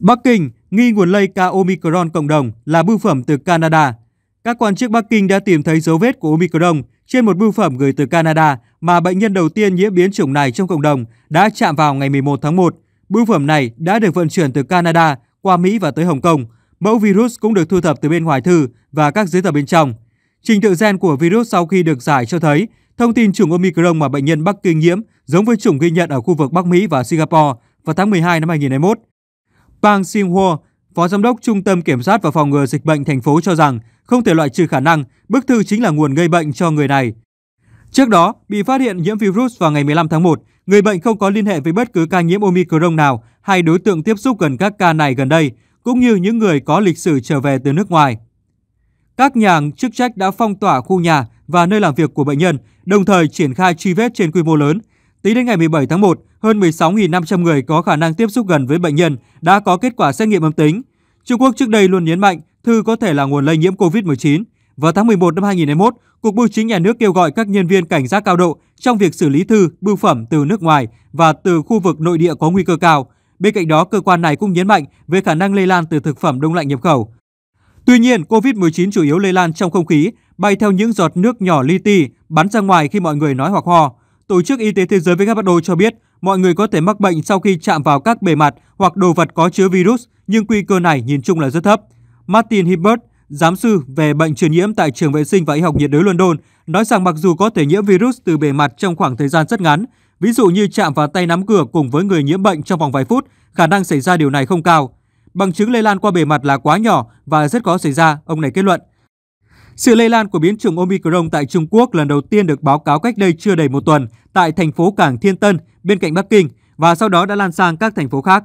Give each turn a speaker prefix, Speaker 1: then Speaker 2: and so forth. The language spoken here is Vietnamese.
Speaker 1: Bắc Kinh nghi nguồn lây ca Omicron cộng đồng là bưu phẩm từ Canada. Các quan chức Bắc Kinh đã tìm thấy dấu vết của Omicron trên một bưu phẩm gửi từ Canada mà bệnh nhân đầu tiên nhiễm biến chủng này trong cộng đồng đã chạm vào ngày 11 tháng 1. Bưu phẩm này đã được vận chuyển từ Canada qua Mỹ và tới Hồng Kông. Mẫu virus cũng được thu thập từ bên ngoài thư và các giấy tờ bên trong. Trình tự gen của virus sau khi được giải cho thấy thông tin chủng Omicron mà bệnh nhân Bắc Kinh nhiễm giống với chủng ghi nhận ở khu vực Bắc Mỹ và Singapore vào tháng 12 năm 2021. Bang Sim-ho, Phó Giám đốc Trung tâm Kiểm soát và Phòng ngừa Dịch bệnh thành phố cho rằng không thể loại trừ khả năng bức thư chính là nguồn gây bệnh cho người này. Trước đó, bị phát hiện nhiễm virus vào ngày 15 tháng 1, người bệnh không có liên hệ với bất cứ ca nhiễm Omicron nào hay đối tượng tiếp xúc gần các ca này gần đây, cũng như những người có lịch sử trở về từ nước ngoài. Các nhà chức trách đã phong tỏa khu nhà và nơi làm việc của bệnh nhân, đồng thời triển khai truy vết trên quy mô lớn – Tính đến ngày 17 tháng 1, hơn 16.500 người có khả năng tiếp xúc gần với bệnh nhân đã có kết quả xét nghiệm âm tính. Trung Quốc trước đây luôn nhấn mạnh thư có thể là nguồn lây nhiễm COVID-19. Vào tháng 11 năm 2021, Cục Bưu chính Nhà nước kêu gọi các nhân viên cảnh giác cao độ trong việc xử lý thư, bưu phẩm từ nước ngoài và từ khu vực nội địa có nguy cơ cao. Bên cạnh đó, cơ quan này cũng nhấn mạnh về khả năng lây lan từ thực phẩm đông lạnh nhập khẩu. Tuy nhiên, COVID-19 chủ yếu lây lan trong không khí, bay theo những giọt nước nhỏ li ti bắn ra ngoài khi mọi người nói hoặc ho. Tổ chức Y tế Thế giới WHO cho biết mọi người có thể mắc bệnh sau khi chạm vào các bề mặt hoặc đồ vật có chứa virus, nhưng nguy cơ này nhìn chung là rất thấp. Martin Hibbert, giám sư về bệnh truyền nhiễm tại trường vệ sinh và y học nhiệt đới London, nói rằng mặc dù có thể nhiễm virus từ bề mặt trong khoảng thời gian rất ngắn, ví dụ như chạm vào tay nắm cửa cùng với người nhiễm bệnh trong vòng vài phút, khả năng xảy ra điều này không cao. Bằng chứng lây lan qua bề mặt là quá nhỏ và rất khó xảy ra, ông này kết luận. Sự lây lan của biến chủng Omicron tại Trung Quốc lần đầu tiên được báo cáo cách đây chưa đầy một tuần tại thành phố Cảng Thiên Tân bên cạnh Bắc Kinh và sau đó đã lan sang các thành phố khác.